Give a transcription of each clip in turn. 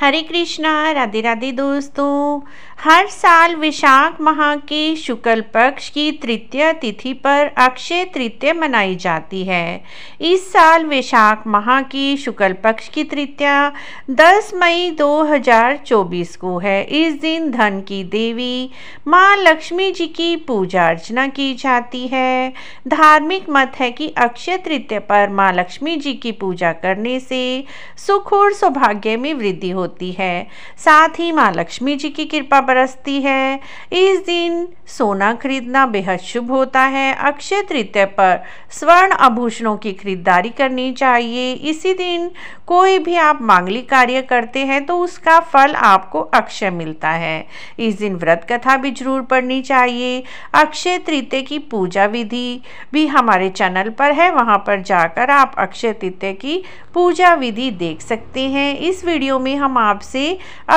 हरे कृष्णा राधे राधे दोस्तों हर साल विशाख माह के शुक्ल पक्ष की तृतीय तिथि पर अक्षय तृतीय मनाई जाती है इस साल विशाख माह की शुक्ल पक्ष की तृतीया 10 मई 2024 को है इस दिन धन की देवी मां लक्ष्मी जी की पूजा अर्चना की जाती है धार्मिक मत है कि अक्षय तृतीय पर मां लक्ष्मी जी की पूजा करने से सुख और सौभाग्य में वृद्धि होती है साथ ही माँ लक्ष्मी जी की कृपा बरसती है इस दिन सोना खरीदना बेहद शुभ होता है अक्षय तृतीय पर स्वर्ण आभूषणों की खरीदारी करनी चाहिए इसी दिन कोई भी आप मांगलिक कार्य करते हैं तो उसका फल आपको अक्षय मिलता है इस दिन व्रत कथा भी जरूर पढ़नी चाहिए अक्षय तृतीय की पूजा विधि भी हमारे चैनल पर है वहाँ पर जाकर आप अक्षय तृतीय की पूजा विधि देख सकते हैं इस वीडियो में हम आपसे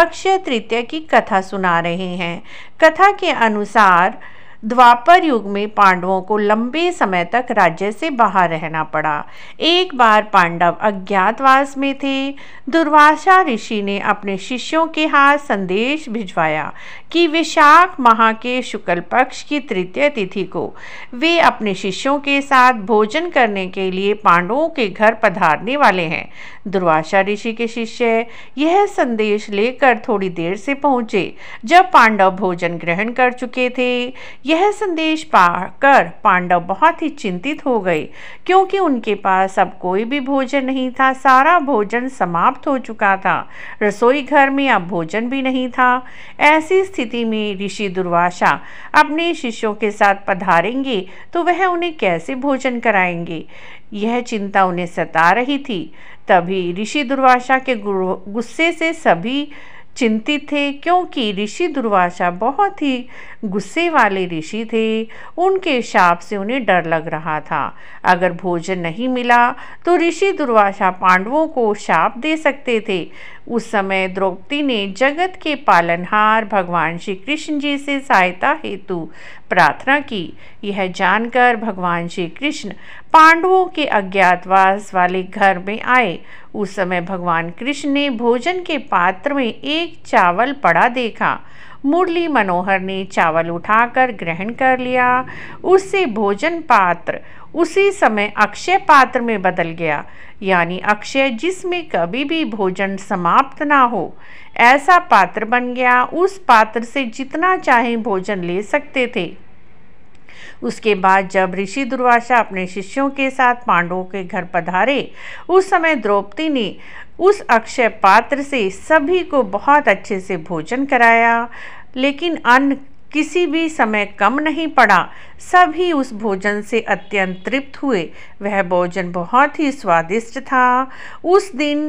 अक्षय तृतीया की कथा सुना रहे हैं कथा के अनुसार द्वापर युग में पांडवों को लंबे समय तक राज्य से बाहर रहना पड़ा एक बार पांडव अज्ञातवास में थे दुर्वासा ऋषि ने अपने शिष्यों के हाथ संदेश भिजवाया कि विशाख माह के शुक्ल पक्ष की तृतीय तिथि को वे अपने शिष्यों के साथ भोजन करने के लिए पांडवों के घर पधारने वाले हैं दुर्वासा ऋषि के शिष्य यह संदेश लेकर थोड़ी देर से पहुंचे जब पांडव भोजन ग्रहण कर चुके थे यह संदेश पाकर पांडव बहुत ही चिंतित हो गए क्योंकि उनके पास अब कोई भी भोजन नहीं था सारा भोजन समाप्त हो चुका था रसोई घर में अब भोजन भी नहीं था ऐसी स्थिति में ऋषि दुर्वासा अपने शिष्यों के साथ पधारेंगे तो वह उन्हें कैसे भोजन कराएंगे यह चिंता उन्हें सता रही थी तभी ऋषि दुर्वासा के गुस्से से सभी चिंतित थे क्योंकि ऋषि दुर्वासा बहुत ही गुस्से वाले ऋषि थे उनके शाप से उन्हें डर लग रहा था अगर भोजन नहीं मिला तो ऋषि दुर्वासा पांडवों को शाप दे सकते थे उस समय द्रौपदी ने जगत के पालनहार भगवान श्री कृष्ण जी से सहायता हेतु प्रार्थना की यह जानकर भगवान श्री कृष्ण पांडवों के अज्ञातवास वाले घर में आए उस समय भगवान कृष्ण ने भोजन के पात्र में एक चावल पड़ा देखा मुरली मनोहर ने चावल उठाकर ग्रहण कर लिया उससे भोजन पात्र उसी समय अक्षय पात्र में बदल गया यानी अक्षय जिसमें कभी भी भोजन समाप्त ना हो ऐसा पात्र बन गया उस पात्र से जितना चाहे भोजन ले सकते थे उसके बाद जब ऋषि दुर्वासा अपने शिष्यों के साथ पांडवों के घर पधारे उस समय द्रौपदी ने उस अक्षय पात्र से सभी को बहुत अच्छे से भोजन कराया लेकिन अन्न किसी भी समय कम नहीं पड़ा सभी उस भोजन से अत्यंत तृप्त हुए वह भोजन बहुत ही स्वादिष्ट था उस दिन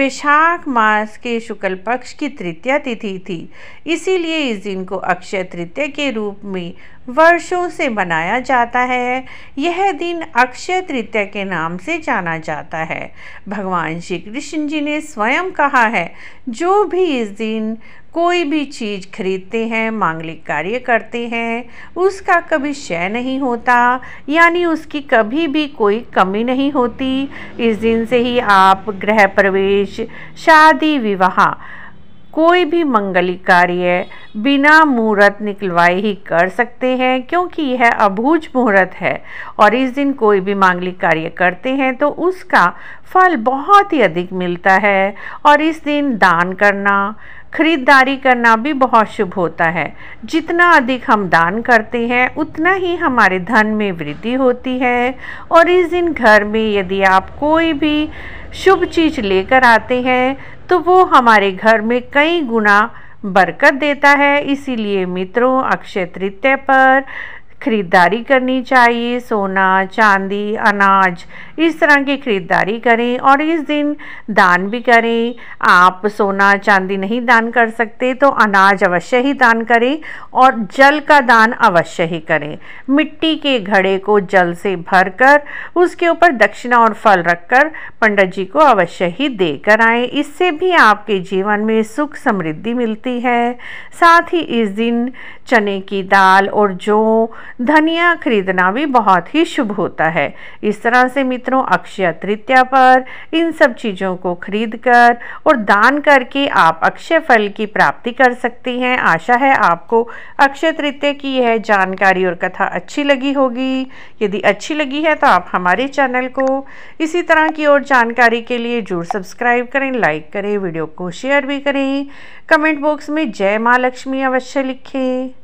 वैशाख मास के शुक्ल पक्ष की तृतीया तिथि थी इसीलिए इस दिन को अक्षय तृतीय के रूप में वर्षों से मनाया जाता है यह दिन अक्षय तृतीया के नाम से जाना जाता है भगवान श्री कृष्ण जी ने स्वयं कहा है जो भी इस दिन कोई भी चीज़ खरीदते हैं मांगलिक कार्य करते हैं उसका कभी क्षय नहीं होता यानी उसकी कभी भी कोई कमी नहीं होती इस दिन से ही आप गृह प्रवेश शादी विवाह कोई भी मंगलिक कार्य बिना मुहूर्त निकलवाए ही कर सकते हैं क्योंकि यह अभूज मुहूर्त है और इस दिन कोई भी मांगलिक कार्य करते हैं तो उसका फल बहुत ही अधिक मिलता है और इस दिन दान करना खरीदारी करना भी बहुत शुभ होता है जितना अधिक हम दान करते हैं उतना ही हमारे धन में वृद्धि होती है और इस दिन घर में यदि आप कोई भी शुभ चीज़ लेकर आते हैं तो वो हमारे घर में कई गुना बरकत देता है इसीलिए मित्रों अक्षय तृतीय पर खरीदारी करनी चाहिए सोना चांदी अनाज इस तरह की खरीदारी करें और इस दिन दान भी करें आप सोना चांदी नहीं दान कर सकते तो अनाज अवश्य ही दान करें और जल का दान अवश्य ही करें मिट्टी के घड़े को जल से भरकर उसके ऊपर दक्षिणा और फल रखकर पंडित जी को अवश्य ही देकर आए इससे भी आपके जीवन में सुख समृद्धि मिलती है साथ ही इस दिन चने की दाल और जौ धनिया खरीदना भी बहुत ही शुभ होता है इस तरह से मित्रों अक्षय तृतीया पर इन सब चीज़ों को खरीद कर और दान करके आप अक्षय फल की प्राप्ति कर सकती हैं आशा है आपको अक्षय तृतीय की यह जानकारी और कथा अच्छी लगी होगी यदि अच्छी लगी है तो आप हमारे चैनल को इसी तरह की और जानकारी के लिए जरूर सब्सक्राइब करें लाइक करें वीडियो को शेयर भी करें कमेंट बॉक्स में जय माँ लक्ष्मी अवश्य लिखें